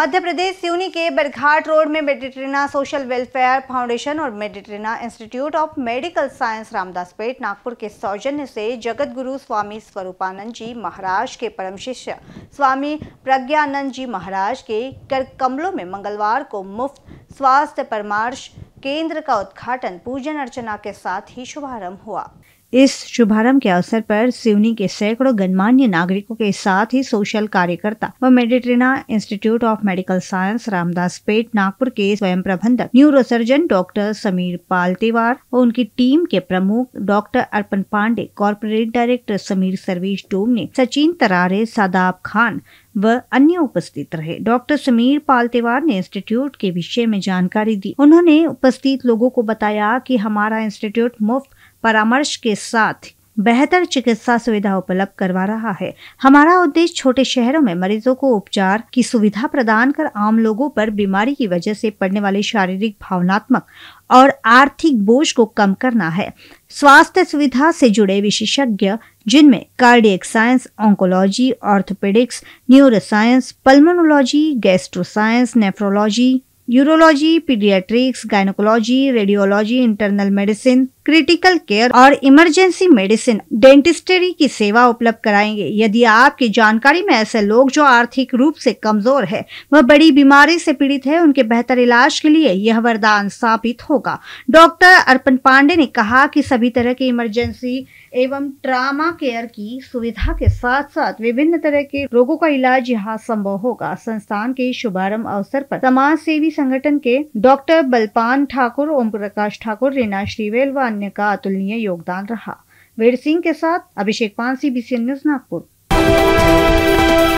मध्य प्रदेश सिवनी के बरघाट रोड में Meditrina social welfare foundation और Meditrina institute of medical science Ramdas Peth Nagpur के सौजन्य से जगत गुरु स्वामी स्वरूपानंद जी महाराज के परम शिष्य स्वामी प्रज्ञानंद जी महाराज के कर कमलों में मंगलवार को मुफ्त स्वास्थ्य परामर्श केंद्र का उद्घाटन पूजन अर्चना के साथ ही शुभारंभ हुआ इस शुभारंभ के अवसर पर सिवनी के सैकड़ों गणमान्य नागरिकों के साथ ही सोशल कार्यकर्ता व Meditrina institute of medical science Ramdas Peth Nagpur के स्वयं प्रबंधक neuro surgeon doctor Sameer Paltewar व उनकी टीम के प्रमुख doctor Arpan Pande corporate director Sameer Sarvesh Dom ने सचिन तरारे सादाब खान व अन्य उपस्थित रहे डॉक्टर समीर पालतेवार ने इंस्टीट्यूट के विषय में जानकारी दी उन्होंने उपस्थित लोगों को बताया कि हमारा इंस्टीट्यूट मुफ्त परामर्श के साथ बेहतर चिकित्सा सुविधा उपलब्ध करवा रहा है हमारा उद्देश्य छोटे शहरों में मरीजों को उपचार की सुविधा प्रदान कर आम लोगों पर बीमारी की वजह से पड़ने वाले शारीरिक भावनात्मक और आर्थिक बोझ को कम करना है स्वास्थ्य सुविधा से जुड़े विशेषज्ञ जिनमें cardiac science oncology orthopaedics neuroscience pulmonology science nephrology urology paediatrics gynaecology radiology internal medicine critical care और इमरजेंसी मेडिसिन डेंटिस्टरी की सेवा उपलब्ध कराएंगे यदि आपकी जानकारी में ऐसे लोग जो आर्थिक रूप से कमजोर है वह बड़ी बीमारी से पीड़ित है उनके बेहतर इलाज के लिए यह वरदान साबित होगा डॉक्टर अर्पण पांडे ने कहा कि सभी तरह की इमरजेंसी एवं ट्रामा केयर की सुविधा के साथ साथ विभिन्न तरह के रोगों का इलाज यहाँ संभव होगा संस्थान के शुभारंभ अवसर पर समाज सेवी संगठन के डॉक्टर बलपान ठाकुर ओम प्रकाश ठाकुर रीना श्रीवेल व अन्य का अतुलनीय योगदान रहा वीर सिंह के साथ अभिषेक पान सी न्यूज नागपुर